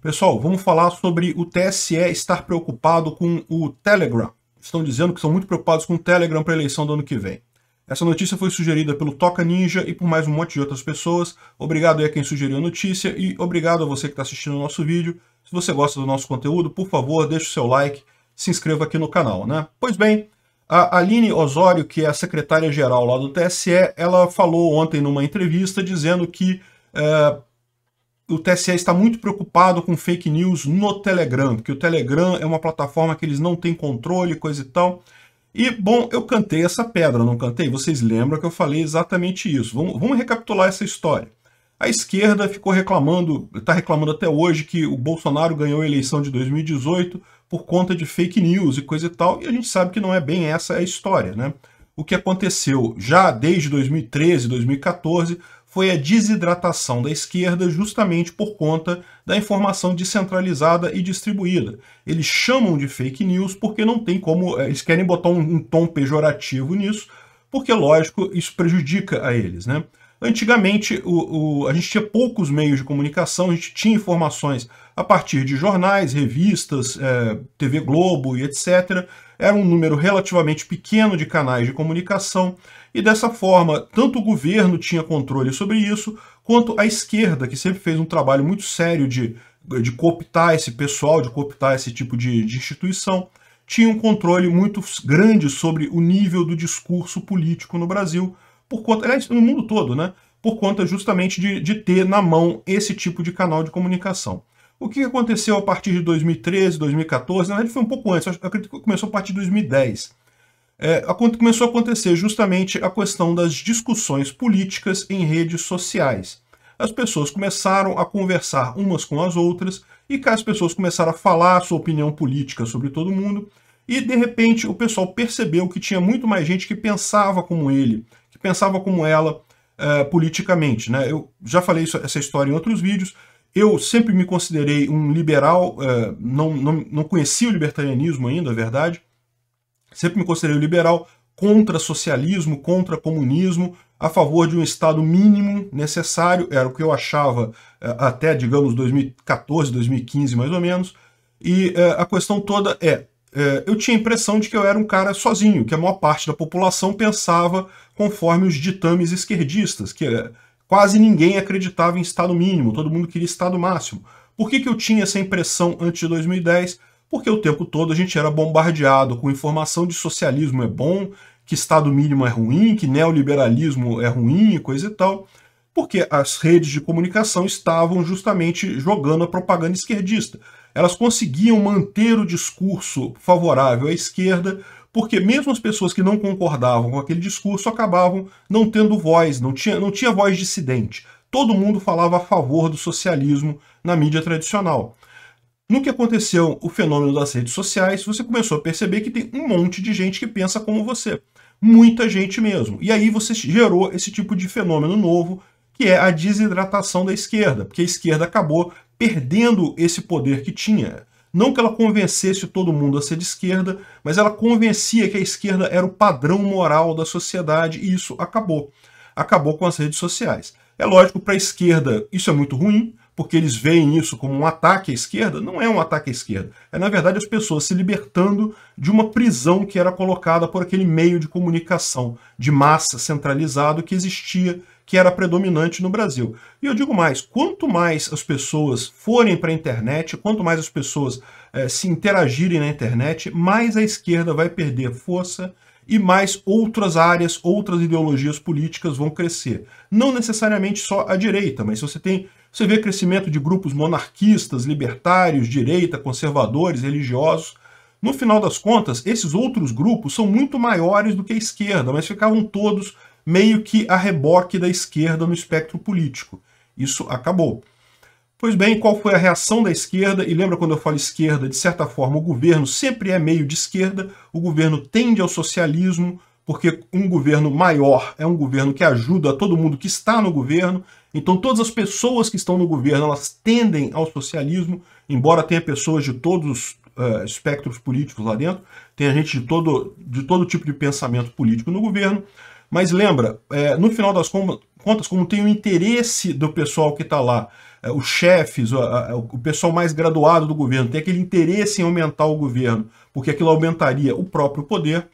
Pessoal, vamos falar sobre o TSE estar preocupado com o Telegram. Estão dizendo que são muito preocupados com o Telegram para a eleição do ano que vem. Essa notícia foi sugerida pelo Toca Ninja e por mais um monte de outras pessoas. Obrigado a quem sugeriu a notícia e obrigado a você que está assistindo o nosso vídeo. Se você gosta do nosso conteúdo, por favor, deixe o seu like, se inscreva aqui no canal, né? Pois bem, a Aline Osório, que é a secretária-geral lá do TSE, ela falou ontem numa entrevista dizendo que eh, o TSE está muito preocupado com fake news no Telegram, porque o Telegram é uma plataforma que eles não têm controle, coisa e tal. E, bom, eu cantei essa pedra, não cantei? Vocês lembram que eu falei exatamente isso. Vamos, vamos recapitular essa história. A esquerda ficou reclamando, está reclamando até hoje que o Bolsonaro ganhou a eleição de 2018 por conta de fake news e coisa e tal, e a gente sabe que não é bem essa a história, né? O que aconteceu já desde 2013, 2014, foi a desidratação da esquerda justamente por conta da informação descentralizada e distribuída. Eles chamam de fake news porque não tem como, eh, eles querem botar um, tom pejorativo nisso, porque, lógico, isso prejudica a eles, né? Antigamente, o, o, a gente tinha poucos meios de comunicação, a gente tinha informações a partir de jornais, revistas, é, eh, TV Globo e etc era um número relativamente pequeno de canais de comunicação, e dessa forma, tanto o governo tinha controle sobre isso, quanto a esquerda, que sempre fez um trabalho muito sério de, de cooptar esse pessoal, de cooptar esse tipo de, de instituição, tinha um controle muito grande sobre o nível do discurso político no Brasil, por conta, aliás, no mundo todo, né? Por conta justamente de, de ter na mão esse tipo de canal de comunicação. O que aconteceu a partir de 2013, 2014? Na verdade, foi um pouco antes, eu acredito que começou a partir de 2010. É, começou a acontecer justamente a questão das discussões políticas em redes sociais. As pessoas começaram a conversar umas com as outras, e as pessoas começaram a falar a sua opinião política sobre todo mundo, e de repente o pessoal percebeu que tinha muito mais gente que pensava como ele, que pensava como ela, é, politicamente. Né? Eu já falei isso, essa história em outros vídeos. Eu sempre me considerei um liberal, é, não, não, não conhecia o libertarianismo ainda, é verdade. Sempre me considerei liberal contra socialismo, contra comunismo, a favor de um Estado mínimo necessário, era o que eu achava é, até, digamos, 2014, 2015 mais ou menos. E é, a questão toda é, é: eu tinha a impressão de que eu era um cara sozinho, que a maior parte da população pensava conforme os ditames esquerdistas, que Quase ninguém acreditava em Estado mínimo, todo mundo queria Estado máximo. Por que, que eu tinha essa impressão antes de 2010? Porque o tempo todo a gente era bombardeado com informação de socialismo é bom, que Estado mínimo é ruim, que neoliberalismo é ruim, coisa e tal, porque as redes de comunicação estavam justamente jogando a propaganda esquerdista. Elas conseguiam manter o discurso favorável à esquerda porque mesmo as pessoas que não concordavam com aquele discurso acabavam não tendo voz, não tinha, não tinha voz dissidente. Todo mundo falava a favor do socialismo na mídia tradicional. No que aconteceu o fenômeno das redes sociais, você começou a perceber que tem um monte de gente que pensa como você. Muita gente mesmo. E aí você gerou esse tipo de fenômeno novo, que é a desidratação da esquerda, porque a esquerda acabou perdendo esse poder que tinha. Não que ela convencesse todo mundo a ser de esquerda, mas ela convencia que a esquerda era o padrão moral da sociedade e isso acabou. Acabou com as redes sociais. É lógico, para a esquerda isso é muito ruim, porque eles veem isso como um ataque à esquerda. Não é um ataque à esquerda. É, na verdade, as pessoas se libertando de uma prisão que era colocada por aquele meio de comunicação de massa centralizado que existia que era predominante no Brasil. E eu digo mais: quanto mais as pessoas forem para a internet, quanto mais as pessoas eh, se interagirem na internet, mais a esquerda vai perder força e mais outras áreas, outras ideologias políticas vão crescer. Não necessariamente só a direita, mas você tem. Você vê crescimento de grupos monarquistas, libertários, direita, conservadores, religiosos. No final das contas, esses outros grupos são muito maiores do que a esquerda, mas ficavam todos meio que a reboque da esquerda no espectro político. Isso acabou. Pois bem, qual foi a reação da esquerda? E lembra quando eu falo esquerda, de certa forma o governo sempre é meio de esquerda, o governo tende ao socialismo, porque um governo maior é um governo que ajuda todo mundo que está no governo, então todas as pessoas que estão no governo, elas tendem ao socialismo, embora tenha pessoas de todos Uh, espectros políticos lá dentro, tem a gente de todo, de todo tipo de pensamento político no governo, mas lembra, é, no final das contas, como tem o interesse do pessoal que está lá, é, os chefes, o, a, o pessoal mais graduado do governo, tem aquele interesse em aumentar o governo, porque aquilo aumentaria o próprio poder,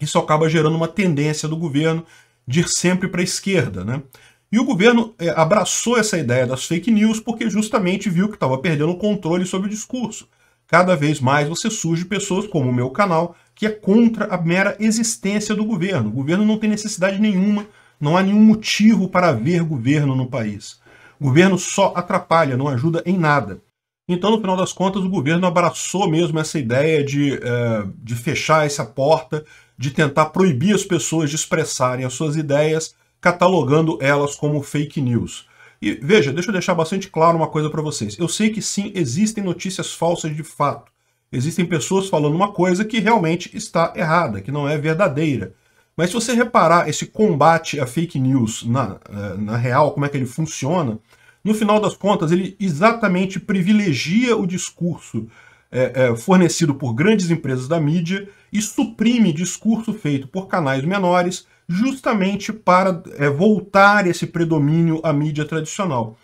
isso acaba gerando uma tendência do governo de ir sempre para a esquerda. Né? E o governo é, abraçou essa ideia das fake news porque justamente viu que estava perdendo o controle sobre o discurso. Cada vez mais você surge pessoas, como o meu canal, que é contra a mera existência do governo. O governo não tem necessidade nenhuma, não há nenhum motivo para haver governo no país. O governo só atrapalha, não ajuda em nada. Então, no final das contas, o governo abraçou mesmo essa ideia de, eh, de fechar essa porta, de tentar proibir as pessoas de expressarem as suas ideias, catalogando elas como fake news. E veja, deixa eu deixar bastante claro uma coisa para vocês. Eu sei que sim, existem notícias falsas de fato. Existem pessoas falando uma coisa que realmente está errada, que não é verdadeira. Mas se você reparar esse combate à fake news na, eh, na real, como é que ele funciona, no final das contas, ele exatamente privilegia o discurso é, é, fornecido por grandes empresas da mídia e suprime discurso feito por canais menores, justamente para é, voltar esse predomínio à mídia tradicional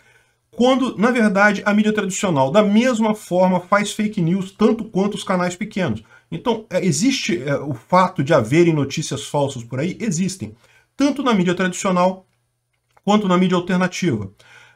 quando, na verdade, a mídia tradicional, da mesma forma, faz fake news tanto quanto os canais pequenos. Então, é, existe é, o fato de haverem notícias falsas por aí? Existem. Tanto na mídia tradicional quanto na mídia alternativa.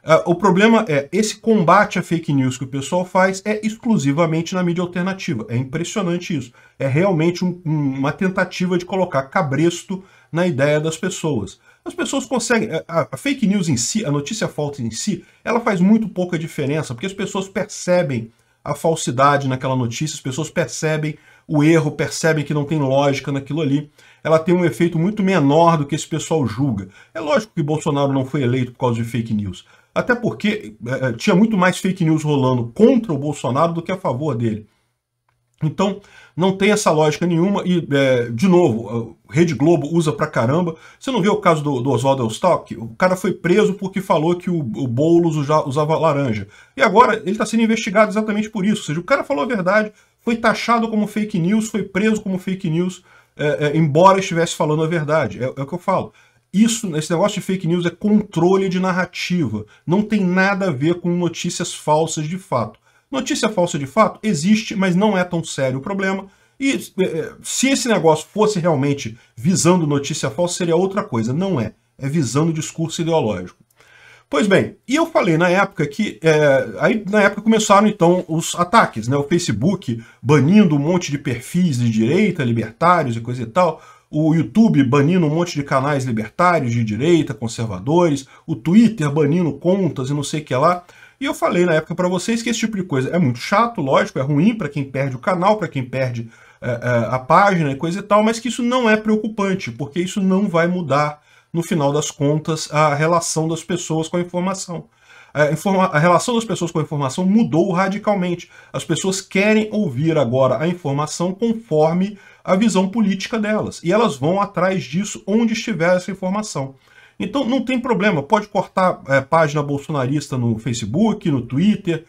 Uh, o problema é, esse combate à fake news que o pessoal faz é exclusivamente na mídia alternativa. É impressionante isso. É realmente um, um, uma tentativa de colocar cabresto na ideia das pessoas. As pessoas conseguem. A, a, fake news em si, a notícia falsa em si, ela faz muito pouca diferença, porque as pessoas percebem a falsidade naquela notícia, as pessoas percebem o erro, percebem que não tem lógica naquilo ali. Ela tem um efeito muito menor do que esse pessoal julga. É lógico que Bolsonaro não foi eleito por causa de fake news. Até porque é, é tinha muito mais fake news rolando contra o Bolsonaro do que a favor dele. Então, não tem essa lógica nenhuma e, é, de novo, Rede Globo usa pra caramba. Você não viu o caso do, do Oswaldo Elstock? O cara foi preso porque falou que o, o Boulos usava, usava laranja. E agora ele está sendo investigado exatamente por isso. Ou seja, o cara falou a verdade, foi taxado como fake news, foi preso como fake news, é, é, embora estivesse falando a verdade. É, é o que eu falo. Isso, esse negócio de fake news é controle de narrativa. Não tem nada a ver com notícias falsas de fato. Notícia falsa de fato existe, mas não é tão sério o problema. E é, é, se esse negócio fosse realmente visando notícia falsa, seria outra coisa. Não é. É visando discurso ideológico. Pois bem, e eu falei na época que. É, aí na época começaram então os ataques, né? O Facebook banindo um monte de perfis de direita, libertários e coisa e tal. O YouTube banindo um monte de canais libertários, de direita, conservadores. O Twitter banindo contas e não sei o que lá. E eu falei na época para vocês que esse tipo de coisa é muito chato, lógico, é ruim para quem perde o canal, para quem perde é, é, a página e coisa e tal, mas que isso não é preocupante, porque isso não vai mudar, no final das contas, a relação das pessoas com a informação. A, informa a relação das pessoas com a informação mudou radicalmente. As pessoas querem ouvir agora a informação conforme a visão política delas. E elas vão atrás disso onde estiver essa informação. Então não tem problema, pode cortar é, página bolsonarista no Facebook, no Twitter,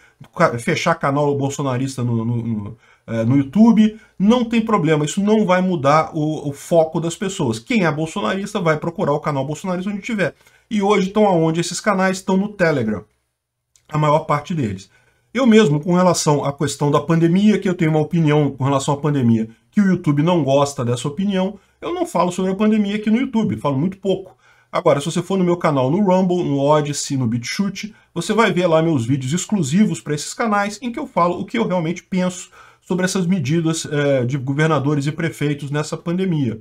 fechar canal bolsonarista no, no, no, é, no YouTube, não tem problema, isso não vai mudar o, o, foco das pessoas. Quem é bolsonarista vai procurar o canal bolsonarista onde tiver. E hoje estão aonde esses canais estão no Telegram, a maior parte deles. Eu mesmo, com relação à questão da pandemia, que eu tenho uma opinião com relação à pandemia, que o YouTube não gosta dessa opinião, eu não falo sobre a pandemia aqui no YouTube, falo muito pouco. Agora, se você for no meu canal no Rumble, no Odyssey, no BitChute, você vai ver lá meus vídeos exclusivos para esses canais em que eu falo o que eu realmente penso sobre essas medidas é, de governadores e prefeitos nessa pandemia.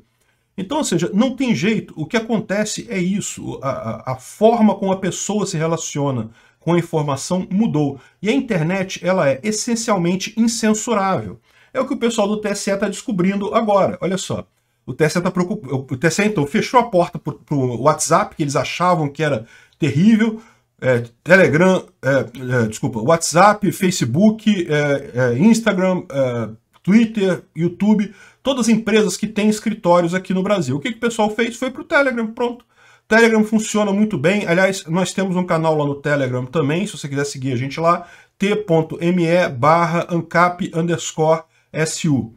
Então, ou seja, não tem jeito. O que acontece é isso. A, a, forma como a pessoa se relaciona com a informação mudou. E a internet ela é essencialmente incensurável. É o que o pessoal do TSE está descobrindo agora. Olha só. O TSE tá preocupado. O TSE então fechou a porta pro, o WhatsApp, que eles achavam que era terrível. É, Telegram, é, é, desculpa, WhatsApp, Facebook, é, é, Instagram, é, Twitter, YouTube, todas as empresas que têm escritórios aqui no Brasil. O que, que o pessoal fez? Foi para o Telegram, pronto. Telegram funciona muito bem. Aliás, nós temos um canal lá no Telegram também, se você quiser seguir a gente lá, t.me barra ancap underscore su.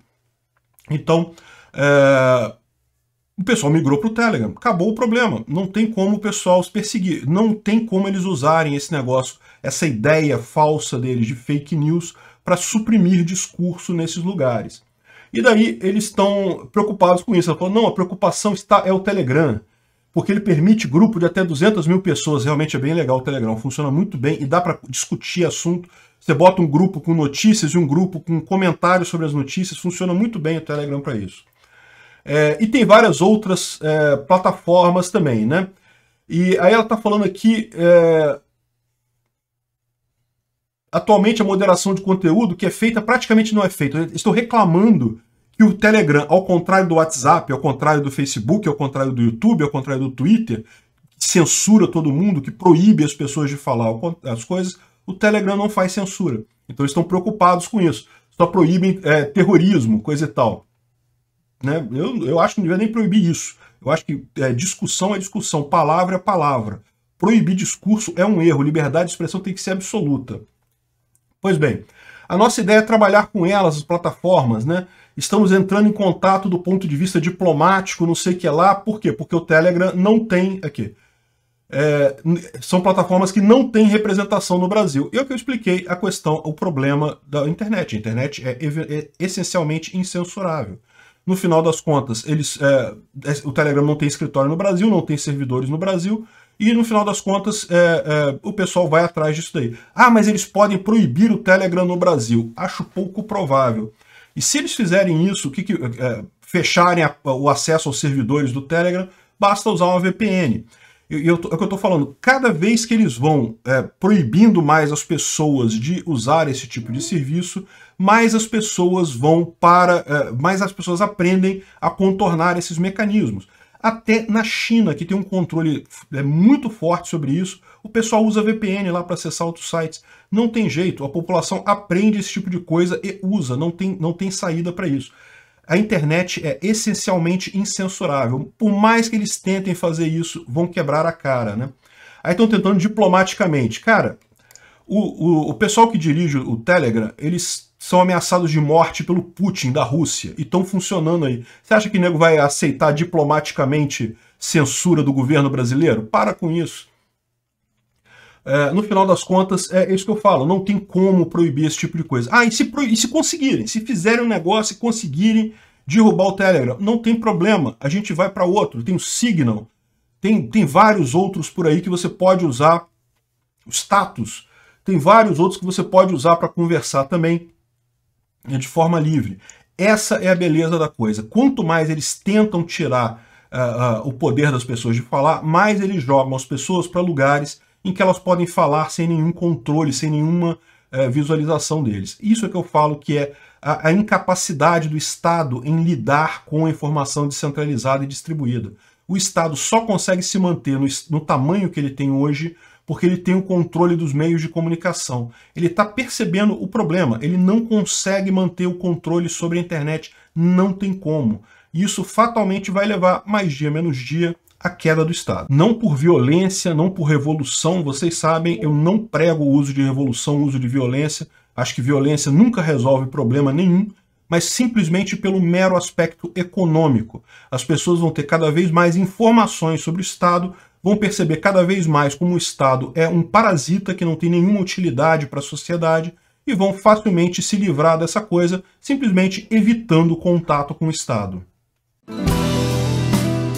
Então, é... O pessoal migrou para o Telegram. Acabou o problema. Não tem como o pessoal os perseguir. Não tem como eles usarem esse negócio, essa ideia falsa deles de fake news para suprimir discurso nesses lugares. E daí eles estão preocupados com isso. Ela falou, não, a preocupação está é o Telegram, porque ele permite grupo de até 200 mil pessoas. Realmente é bem legal o Telegram, funciona muito bem e dá para discutir assunto. Você bota um grupo com notícias e um grupo com comentários sobre as notícias, funciona muito bem o Telegram para isso. É, e tem várias outras é, plataformas também, né? E aí ela está falando aqui. É, atualmente a moderação de conteúdo que é feita praticamente não é feita. estou reclamando que o Telegram, ao contrário do WhatsApp, ao contrário do Facebook, ao contrário do YouTube, ao contrário do Twitter, que censura todo mundo, que proíbe as pessoas de falar as coisas, o Telegram não faz censura. Então eles estão preocupados com isso. Só proíbem é, terrorismo, coisa e tal né? Eu, eu acho que não devia nem proibir isso. Eu acho que é, discussão é discussão, palavra é palavra. Proibir discurso é um erro, liberdade de expressão tem que ser absoluta. Pois bem, a nossa ideia é trabalhar com elas, as plataformas, né? Estamos entrando em contato do ponto de vista diplomático, não sei o que é lá, por quê? Porque o Telegram não tem aqui. É, são plataformas que não têm representação no Brasil. E é o que eu expliquei a questão, o problema da internet. A internet é, é, é essencialmente incensurável. No final das contas, eles, é, é, o Telegram não tem escritório no Brasil, não tem servidores no Brasil, e no final das contas é, é, o pessoal vai atrás disso daí. Ah, mas eles podem proibir o Telegram no Brasil. Acho pouco provável. E se eles fizerem isso, que, que é, fecharem a, o acesso aos servidores do Telegram, basta usar uma VPN. E é o que eu estou falando, cada vez que eles vão é, proibindo mais as pessoas de usar esse tipo de serviço, mais as pessoas vão para, eh, mais as pessoas aprendem a contornar esses mecanismos. Até na China, que tem um controle é muito forte sobre isso, o pessoal usa VPN lá para acessar outros sites. Não tem jeito, a população aprende esse tipo de coisa e usa, não tem, não tem saída para isso. A internet é essencialmente incensurável. Por mais que eles tentem fazer isso, vão quebrar a cara, né? Aí estão tentando diplomaticamente. Cara, o, o, o pessoal que dirige o Telegram, eles são ameaçados de morte pelo Putin da Rússia e estão funcionando aí. Você acha que o nego vai aceitar diplomaticamente censura do governo brasileiro? Para com isso. É, no final das contas, é isso que eu falo, não tem como proibir esse tipo de coisa. Ah, e se, e se conseguirem, se fizerem um negócio e conseguirem derrubar o Telegram, não tem problema, a gente vai para outro, tem o Signal, tem, tem vários outros por aí que você pode usar o status tem vários outros que você pode usar para conversar também né, de forma livre. Essa é a beleza da coisa. Quanto mais eles tentam tirar uh, uh, o poder das pessoas de falar, mais eles jogam as pessoas para lugares em que elas podem falar sem nenhum controle, sem nenhuma uh, visualização deles. Isso é que eu falo que é a, a incapacidade do Estado em lidar com a informação descentralizada e distribuída. O Estado só consegue se manter no, no tamanho que ele tem hoje porque ele tem o controle dos meios de comunicação. Ele está percebendo o problema, ele não consegue manter o controle sobre a internet, não tem como. Isso fatalmente vai levar mais dia menos dia a queda do Estado. Não por violência, não por revolução, vocês sabem, eu não prego o uso de revolução, o uso de violência. Acho que violência nunca resolve problema nenhum, mas simplesmente pelo mero aspecto econômico. As pessoas vão ter cada vez mais informações sobre o Estado, vão perceber cada vez mais como o Estado é um parasita que não tem nenhuma utilidade para a sociedade e vão facilmente se livrar dessa coisa simplesmente evitando o contato com o Estado